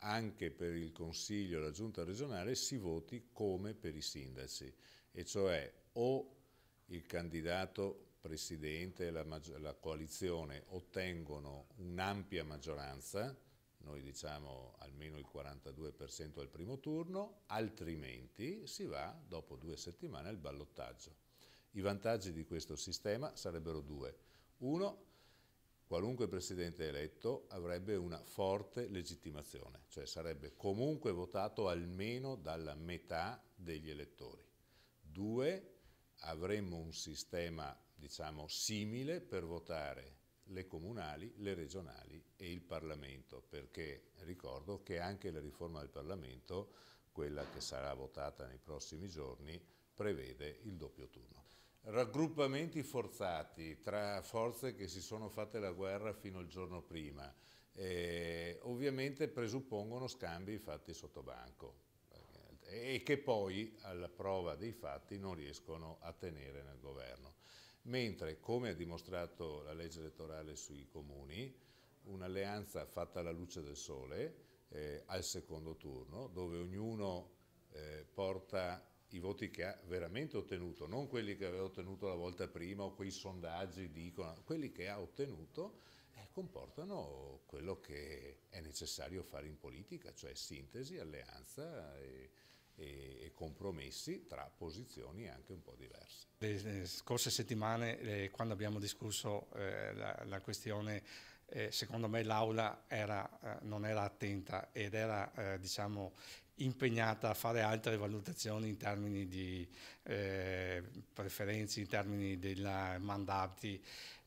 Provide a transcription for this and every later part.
anche per il Consiglio e la Giunta regionale si voti come per i sindaci, e cioè o il candidato Presidente e la, la, coalizione ottengono un'ampia maggioranza, noi diciamo almeno il 42% al primo turno, altrimenti si va dopo due settimane al ballottaggio. I vantaggi di questo sistema sarebbero due. Uno, qualunque presidente eletto avrebbe una forte legittimazione, cioè sarebbe comunque votato almeno dalla metà degli elettori. Due, avremmo un sistema diciamo, simile per votare le comunali, le regionali e il Parlamento, perché ricordo che anche la riforma del Parlamento, quella che sarà votata nei prossimi giorni, prevede il doppio turno raggruppamenti forzati tra forze che si sono fatte la guerra fino al giorno prima, eh, ovviamente presuppongono scambi fatti sotto banco e che poi alla prova dei fatti non riescono a tenere nel governo. Mentre, come ha dimostrato la legge elettorale sui comuni, un'alleanza fatta alla luce del sole eh, al secondo turno, dove ognuno eh, porta i voti che ha veramente ottenuto, non quelli che aveva ottenuto la volta prima o quei sondaggi dicono, quelli che ha ottenuto eh, comportano quello che è necessario fare in politica, cioè sintesi, alleanza e, e, compromessi tra posizioni anche un po' diverse. Le scorse settimane, eh, quando abbiamo discusso eh, la, la, questione eh, secondo me l'Aula era, eh, non era attenta ed era eh, diciamo, impegnata a fare altre valutazioni in termini di eh, preferenze, in termini dei mandati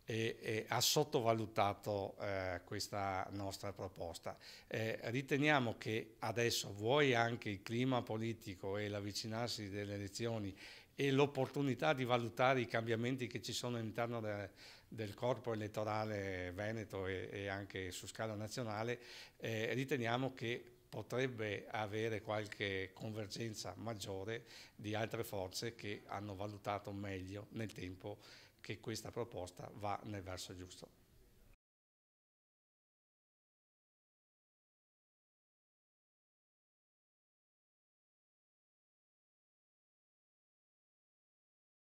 e, e ha sottovalutato eh, questa nostra proposta. Eh, riteniamo che adesso vuoi anche il clima politico e l'avvicinarsi delle elezioni e l'opportunità di valutare i cambiamenti che ci sono all'interno de, del corpo elettorale veneto e, e anche su scala nazionale, eh, riteniamo che potrebbe avere qualche convergenza maggiore di altre forze che hanno valutato meglio nel tempo che questa proposta va nel verso giusto.